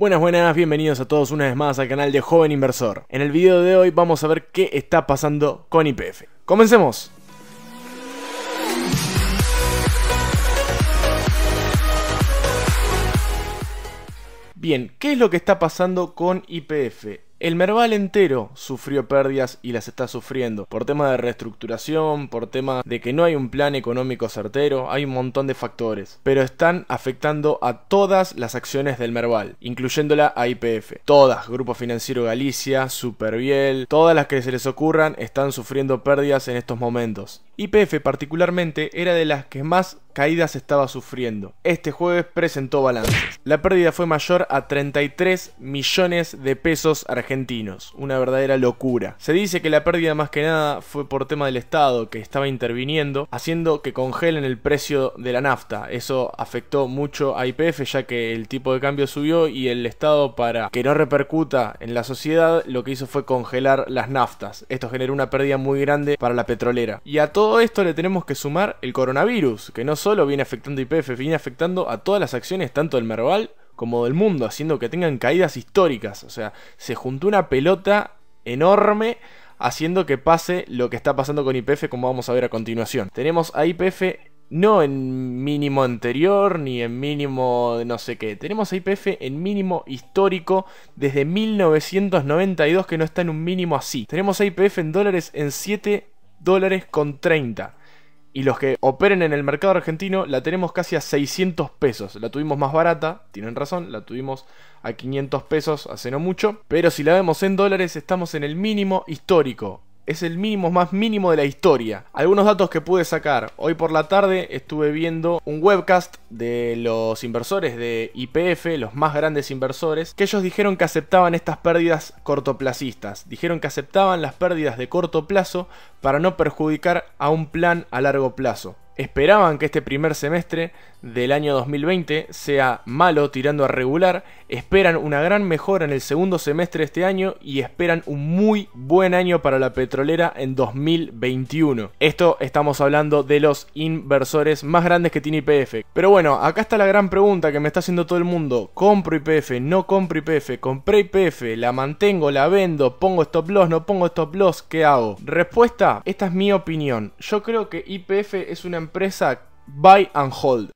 Buenas, buenas, bienvenidos a todos una vez más al canal de Joven Inversor. En el video de hoy vamos a ver qué está pasando con IPF. ¡Comencemos! Bien, ¿qué es lo que está pasando con IPF? El Merval entero sufrió pérdidas y las está sufriendo por tema de reestructuración, por tema de que no hay un plan económico certero, hay un montón de factores, pero están afectando a todas las acciones del Merval, incluyéndola a IPF. Todas, Grupo Financiero Galicia, Superviel, todas las que se les ocurran están sufriendo pérdidas en estos momentos. YPF particularmente era de las que más caídas estaba sufriendo. Este jueves presentó balances. La pérdida fue mayor a 33 millones de pesos argentinos, una verdadera locura. Se dice que la pérdida más que nada fue por tema del Estado que estaba interviniendo, haciendo que congelen el precio de la nafta. Eso afectó mucho a YPF ya que el tipo de cambio subió y el Estado para que no repercuta en la sociedad lo que hizo fue congelar las naftas. Esto generó una pérdida muy grande para la petrolera. Y a todos todo esto le tenemos que sumar el coronavirus, que no solo viene afectando IPF, viene afectando a todas las acciones, tanto del Merval como del mundo, haciendo que tengan caídas históricas. O sea, se juntó una pelota enorme haciendo que pase lo que está pasando con IPF, como vamos a ver a continuación. Tenemos a IPF no en mínimo anterior ni en mínimo no sé qué. Tenemos a IPF en mínimo histórico desde 1992 que no está en un mínimo así. Tenemos a IPF en dólares en 7 dólares con 30. Y los que operen en el mercado argentino la tenemos casi a 600 pesos. La tuvimos más barata, tienen razón, la tuvimos a 500 pesos hace no mucho. Pero si la vemos en dólares estamos en el mínimo histórico es el mínimo más mínimo de la historia. Algunos datos que pude sacar. Hoy por la tarde estuve viendo un webcast de los inversores de IPF, los más grandes inversores, que ellos dijeron que aceptaban estas pérdidas cortoplacistas. Dijeron que aceptaban las pérdidas de corto plazo para no perjudicar a un plan a largo plazo esperaban que este primer semestre del año 2020 sea malo tirando a regular, esperan una gran mejora en el segundo semestre de este año y esperan un muy buen año para la petrolera en 2021. Esto estamos hablando de los inversores más grandes que tiene IPF. Pero bueno, acá está la gran pregunta que me está haciendo todo el mundo. ¿Compro IPF? ¿No compro IPF? ¿Compré IPF? ¿La mantengo? ¿La vendo? ¿Pongo stop loss? ¿No pongo stop loss? ¿Qué hago? Respuesta, esta es mi opinión. Yo creo que IPF es una empresa empresa buy and hold.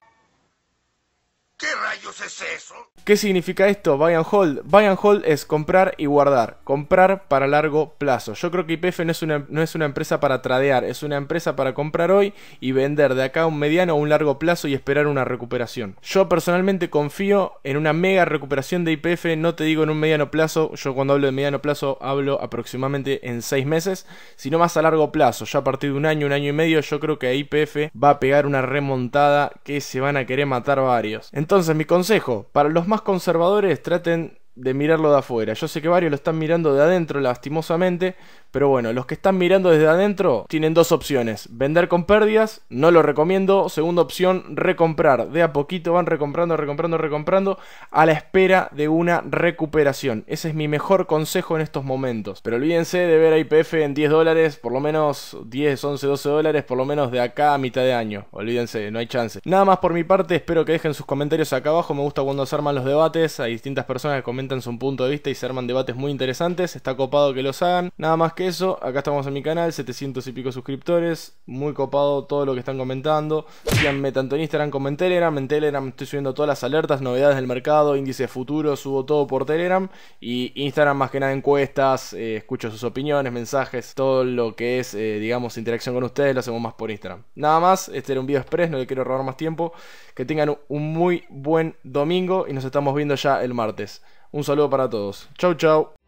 ¿Qué rayos es eso? ¿Qué significa esto? Buy and hold. Buy and hold es comprar y guardar. Comprar para largo plazo. Yo creo que IPF no es una, no es una empresa para tradear, es una empresa para comprar hoy y vender de acá a un mediano o un largo plazo y esperar una recuperación. Yo personalmente confío en una mega recuperación de IPF, no te digo en un mediano plazo, yo cuando hablo de mediano plazo hablo aproximadamente en seis meses, sino más a largo plazo, ya a partir de un año, un año y medio, yo creo que IPF va a pegar una remontada que se van a querer matar varios. Entonces, entonces mi consejo, para los más conservadores traten de mirarlo de afuera. Yo sé que varios lo están mirando de adentro, lastimosamente, pero bueno, los que están mirando desde adentro tienen dos opciones. Vender con pérdidas, no lo recomiendo. Segunda opción, recomprar. De a poquito van recomprando, recomprando, recomprando, a la espera de una recuperación. Ese es mi mejor consejo en estos momentos. Pero olvídense de ver a IPF en 10 dólares, por lo menos 10, 11, 12 dólares, por lo menos de acá a mitad de año. Olvídense, no hay chance. Nada más por mi parte, espero que dejen sus comentarios acá abajo. Me gusta cuando se arman los debates, hay distintas personas que comentan complementan su punto de vista y se arman debates muy interesantes. Está copado que los hagan. Nada más que eso, acá estamos en mi canal, 700 y pico suscriptores. Muy copado todo lo que están comentando. Síganme tanto en Instagram como en Telegram. En Telegram estoy subiendo todas las alertas, novedades del mercado, índices futuros, subo todo por Telegram. Y Instagram más que nada encuestas, eh, escucho sus opiniones, mensajes, todo lo que es, eh, digamos, interacción con ustedes, lo hacemos más por Instagram. Nada más, este era un video express, no le quiero robar más tiempo. Que tengan un muy buen domingo y nos estamos viendo ya el martes. Un saludo para todos. Chau, chau.